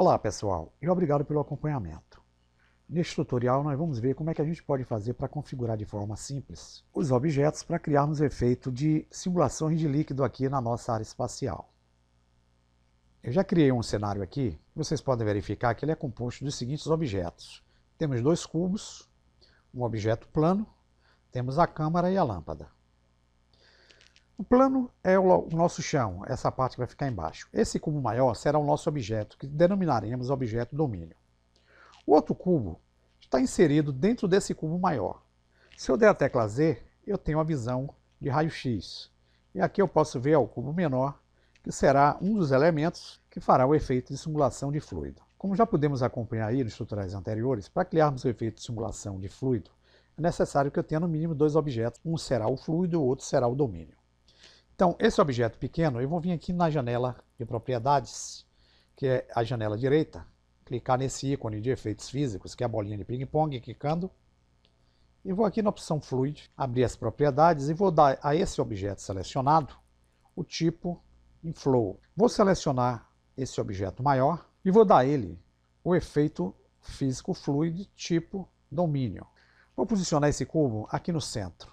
Olá pessoal e obrigado pelo acompanhamento. Neste tutorial nós vamos ver como é que a gente pode fazer para configurar de forma simples os objetos para criarmos efeito de simulações de líquido aqui na nossa área espacial. Eu já criei um cenário aqui, vocês podem verificar que ele é composto dos seguintes objetos. Temos dois cubos, um objeto plano, temos a câmara e a lâmpada. O plano é o nosso chão, essa parte que vai ficar embaixo. Esse cubo maior será o nosso objeto, que denominaremos objeto domínio. O outro cubo está inserido dentro desse cubo maior. Se eu der a tecla Z, eu tenho a visão de raio-x. E aqui eu posso ver o cubo menor, que será um dos elementos que fará o efeito de simulação de fluido. Como já pudemos acompanhar aí nos tutoriais anteriores, para criarmos o efeito de simulação de fluido, é necessário que eu tenha no mínimo dois objetos, um será o fluido e o outro será o domínio. Então, esse objeto pequeno, eu vou vir aqui na janela de propriedades, que é a janela direita, clicar nesse ícone de efeitos físicos, que é a bolinha de ping-pong, clicando, e vou aqui na opção Fluid, abrir as propriedades e vou dar a esse objeto selecionado o tipo em Flow. Vou selecionar esse objeto maior e vou dar a ele o efeito físico fluid tipo domínio. Vou posicionar esse cubo aqui no centro.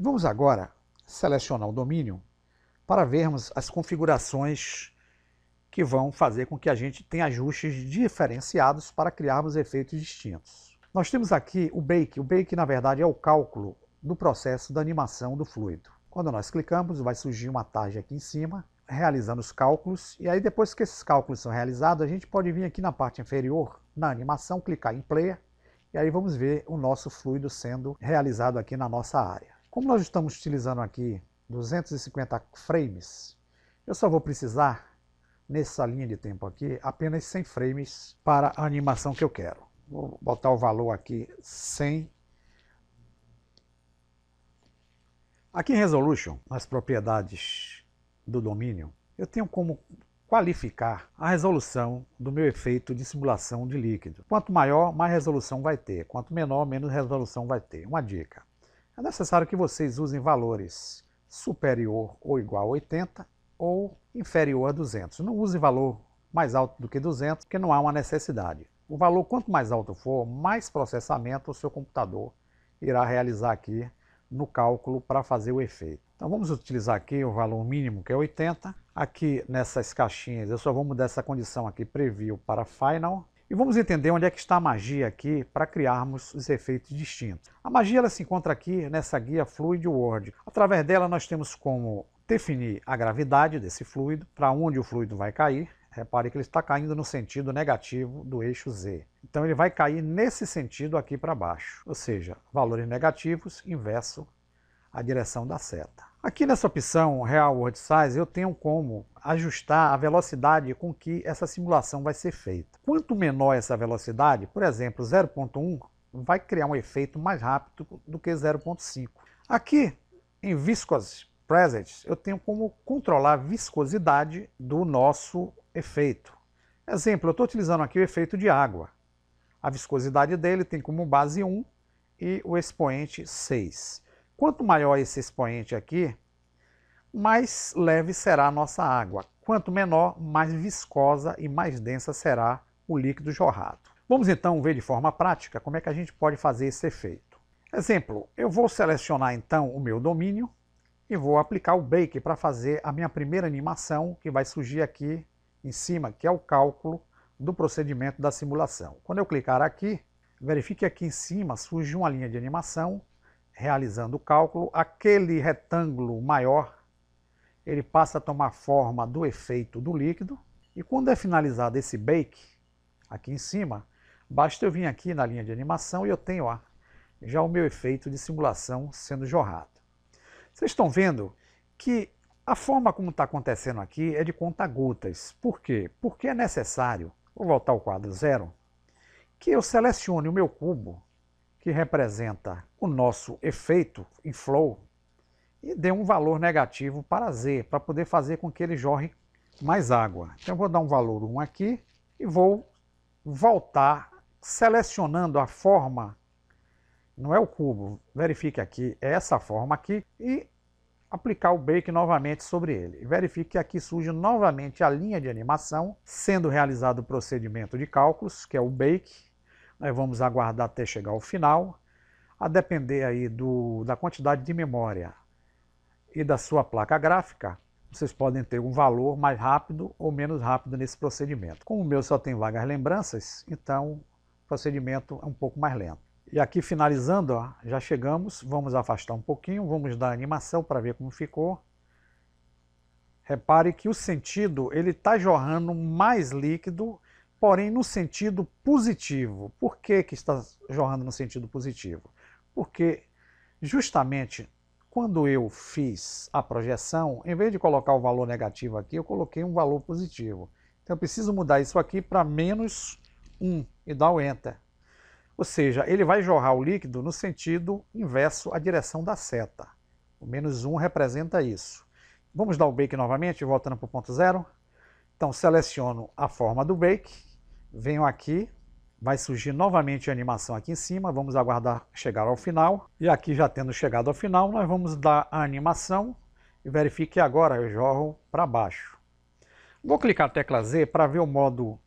Vamos agora selecionar o domínio para vermos as configurações que vão fazer com que a gente tenha ajustes diferenciados para criarmos efeitos distintos. Nós temos aqui o Bake. O Bake, na verdade, é o cálculo do processo da animação do fluido. Quando nós clicamos, vai surgir uma tag aqui em cima, realizando os cálculos, e aí depois que esses cálculos são realizados, a gente pode vir aqui na parte inferior, na animação, clicar em Player, e aí vamos ver o nosso fluido sendo realizado aqui na nossa área. Como nós estamos utilizando aqui 250 frames, eu só vou precisar, nessa linha de tempo aqui, apenas 100 frames para a animação que eu quero. Vou botar o valor aqui 100. Aqui em Resolution, nas propriedades do domínio, eu tenho como qualificar a resolução do meu efeito de simulação de líquido. Quanto maior, mais resolução vai ter. Quanto menor, menos resolução vai ter. Uma dica é necessário que vocês usem valores superior ou igual a 80 ou inferior a 200. Não use valor mais alto do que 200, porque não há uma necessidade. O valor, quanto mais alto for, mais processamento o seu computador irá realizar aqui no cálculo para fazer o efeito. Então vamos utilizar aqui o valor mínimo, que é 80. Aqui nessas caixinhas, eu só vou mudar essa condição aqui, preview para final. E vamos entender onde é que está a magia aqui para criarmos os efeitos distintos. A magia ela se encontra aqui nessa guia Fluid World. Através dela nós temos como definir a gravidade desse fluido, para onde o fluido vai cair. Repare que ele está caindo no sentido negativo do eixo Z. Então ele vai cair nesse sentido aqui para baixo, ou seja, valores negativos inverso a direção da seta. Aqui nessa opção Real World Size eu tenho como ajustar a velocidade com que essa simulação vai ser feita. Quanto menor essa velocidade, por exemplo 0.1, vai criar um efeito mais rápido do que 0.5. Aqui em Viscous Present eu tenho como controlar a viscosidade do nosso efeito. Exemplo, eu estou utilizando aqui o efeito de água. A viscosidade dele tem como base 1 e o expoente 6. Quanto maior esse expoente aqui, mais leve será a nossa água. Quanto menor, mais viscosa e mais densa será o líquido jorrado. Vamos então ver de forma prática como é que a gente pode fazer esse efeito. Exemplo, eu vou selecionar então o meu domínio e vou aplicar o Bake para fazer a minha primeira animação que vai surgir aqui em cima, que é o cálculo do procedimento da simulação. Quando eu clicar aqui, verifique que aqui em cima surge uma linha de animação realizando o cálculo, aquele retângulo maior ele passa a tomar forma do efeito do líquido. E quando é finalizado esse bake, aqui em cima, basta eu vir aqui na linha de animação e eu tenho ó, já o meu efeito de simulação sendo jorrado. Vocês estão vendo que a forma como está acontecendo aqui é de conta-gotas. Por quê? Porque é necessário, vou voltar ao quadro zero, que eu selecione o meu cubo que representa o nosso efeito em flow, e dê um valor negativo para Z, para poder fazer com que ele jorre mais água. Então eu vou dar um valor 1 aqui e vou voltar selecionando a forma, não é o cubo, verifique aqui, é essa forma aqui, e aplicar o bake novamente sobre ele. Verifique que aqui surge novamente a linha de animação, sendo realizado o procedimento de cálculos, que é o bake. Nós vamos aguardar até chegar ao final, a depender aí do, da quantidade de memória e da sua placa gráfica, vocês podem ter um valor mais rápido ou menos rápido nesse procedimento. Como o meu só tem vagas lembranças, então o procedimento é um pouco mais lento. E aqui finalizando, ó, já chegamos, vamos afastar um pouquinho, vamos dar animação para ver como ficou. Repare que o sentido ele está jorrando mais líquido porém no sentido positivo. Por que, que está jorrando no sentido positivo? Porque justamente quando eu fiz a projeção, em vez de colocar o valor negativo aqui, eu coloquei um valor positivo. Então eu preciso mudar isso aqui para menos 1 e dar o Enter. Ou seja, ele vai jorrar o líquido no sentido inverso à direção da seta. O menos 1 representa isso. Vamos dar o bake novamente, voltando para o ponto zero. Então seleciono a forma do bake venho aqui, vai surgir novamente a animação aqui em cima, vamos aguardar chegar ao final. E aqui já tendo chegado ao final, nós vamos dar a animação e verifique que agora eu jorro para baixo. Vou clicar a tecla Z para ver o modo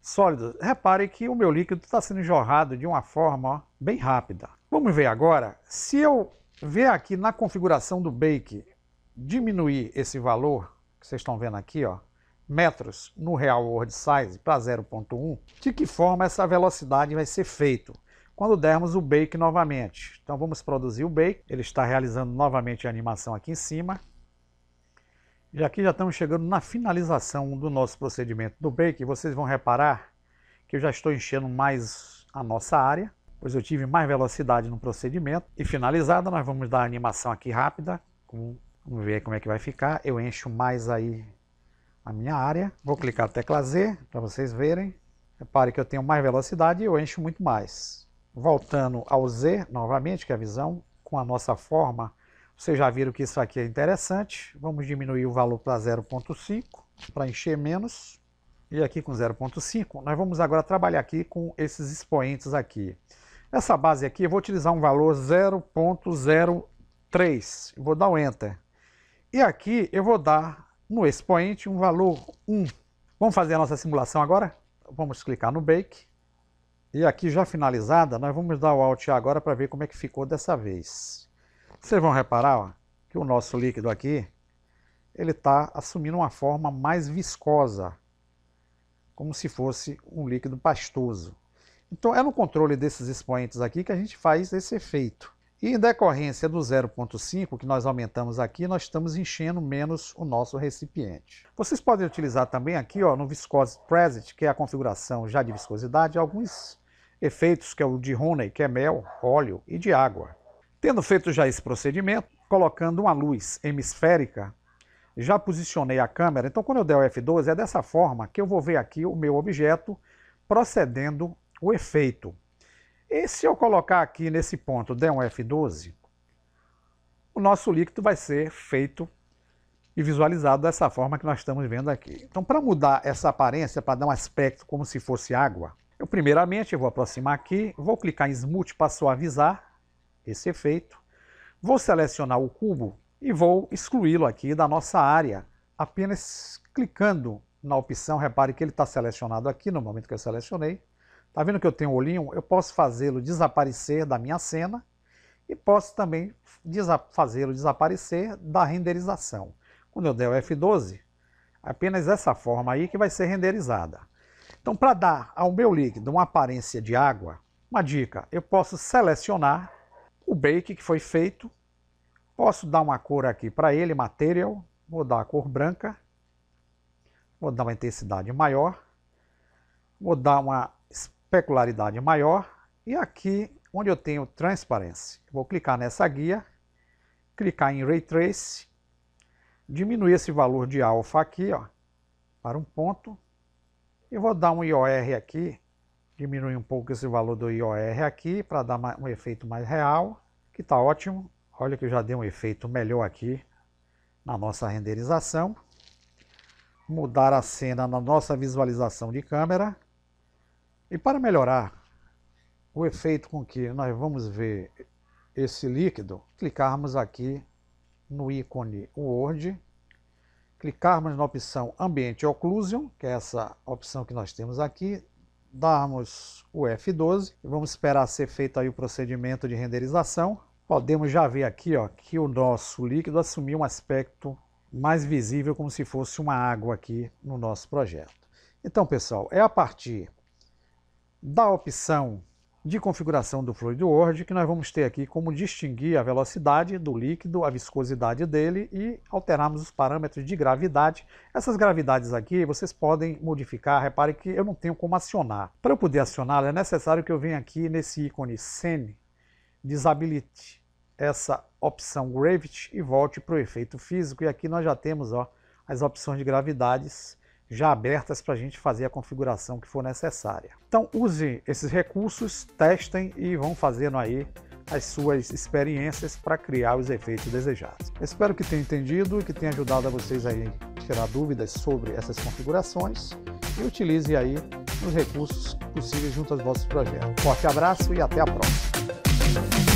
sólido. Repare que o meu líquido está sendo jorrado de uma forma ó, bem rápida. Vamos ver agora, se eu ver aqui na configuração do Bake diminuir esse valor, que vocês estão vendo aqui, ó, metros no real world size para 0.1, de que forma essa velocidade vai ser feita quando dermos o bake novamente. Então vamos produzir o bake, ele está realizando novamente a animação aqui em cima. E aqui já estamos chegando na finalização do nosso procedimento do bake, vocês vão reparar que eu já estou enchendo mais a nossa área, pois eu tive mais velocidade no procedimento. E finalizada, nós vamos dar a animação aqui rápida, com, vamos ver como é que vai ficar. Eu encho mais aí a minha área. Vou clicar na tecla Z para vocês verem. Repare que eu tenho mais velocidade e eu encho muito mais. Voltando ao Z, novamente, que é a visão, com a nossa forma, vocês já viram que isso aqui é interessante. Vamos diminuir o valor para 0.5, para encher menos. E aqui com 0.5, nós vamos agora trabalhar aqui com esses expoentes aqui. essa base aqui, eu vou utilizar um valor 0.03. Vou dar o Enter. E aqui eu vou dar no expoente um valor 1. Vamos fazer a nossa simulação agora? Vamos clicar no Bake. E aqui já finalizada, nós vamos dar o Alt agora para ver como é que ficou dessa vez. Vocês vão reparar ó, que o nosso líquido aqui, ele está assumindo uma forma mais viscosa, como se fosse um líquido pastoso. Então é no controle desses expoentes aqui que a gente faz esse efeito. E em decorrência do 0,5 que nós aumentamos aqui, nós estamos enchendo menos o nosso recipiente. Vocês podem utilizar também aqui ó, no Viscose Preset, que é a configuração já de viscosidade, alguns efeitos que é o de Rooney, que é mel, óleo e de água. Tendo feito já esse procedimento, colocando uma luz hemisférica, já posicionei a câmera. Então quando eu der o F12 é dessa forma que eu vou ver aqui o meu objeto procedendo o efeito. E se eu colocar aqui nesse ponto, der um F12, o nosso líquido vai ser feito e visualizado dessa forma que nós estamos vendo aqui. Então, para mudar essa aparência, para dar um aspecto como se fosse água, eu primeiramente vou aproximar aqui, vou clicar em Smooth para suavizar esse efeito, vou selecionar o cubo e vou excluí-lo aqui da nossa área, apenas clicando na opção, repare que ele está selecionado aqui no momento que eu selecionei, Está vendo que eu tenho o olhinho? Eu posso fazê-lo desaparecer da minha cena e posso também desa fazê-lo desaparecer da renderização. Quando eu der o F12, apenas essa forma aí que vai ser renderizada. Então, para dar ao meu líquido uma aparência de água, uma dica, eu posso selecionar o bake que foi feito, posso dar uma cor aqui para ele, material, vou dar a cor branca, vou dar uma intensidade maior, vou dar uma peculiaridade maior e aqui onde eu tenho transparência. Vou clicar nessa guia, clicar em Ray Trace, diminuir esse valor de alfa aqui ó, para um ponto e vou dar um IOR aqui, diminuir um pouco esse valor do IOR aqui para dar um efeito mais real, que está ótimo. Olha que eu já dei um efeito melhor aqui na nossa renderização. Mudar a cena na nossa visualização de câmera. E para melhorar o efeito com que nós vamos ver esse líquido, clicarmos aqui no ícone Word, clicarmos na opção Ambiente Occlusion, que é essa opção que nós temos aqui, darmos o F12, vamos esperar ser feito aí o procedimento de renderização. Podemos já ver aqui ó, que o nosso líquido assumiu um aspecto mais visível, como se fosse uma água aqui no nosso projeto. Então, pessoal, é a partir da opção de configuração do fluido Word, que nós vamos ter aqui como distinguir a velocidade do líquido, a viscosidade dele e alterarmos os parâmetros de gravidade. Essas gravidades aqui vocês podem modificar, repare que eu não tenho como acionar. Para eu poder acionar é necessário que eu venha aqui nesse ícone Scene, desabilite essa opção Gravity e volte para o efeito físico. E aqui nós já temos ó, as opções de gravidades já abertas para a gente fazer a configuração que for necessária. Então use esses recursos, testem e vão fazendo aí as suas experiências para criar os efeitos desejados. Espero que tenha entendido e que tenha ajudado a vocês aí a tirar dúvidas sobre essas configurações e utilize aí os recursos possíveis junto aos vossos projetos. Forte abraço e até a próxima!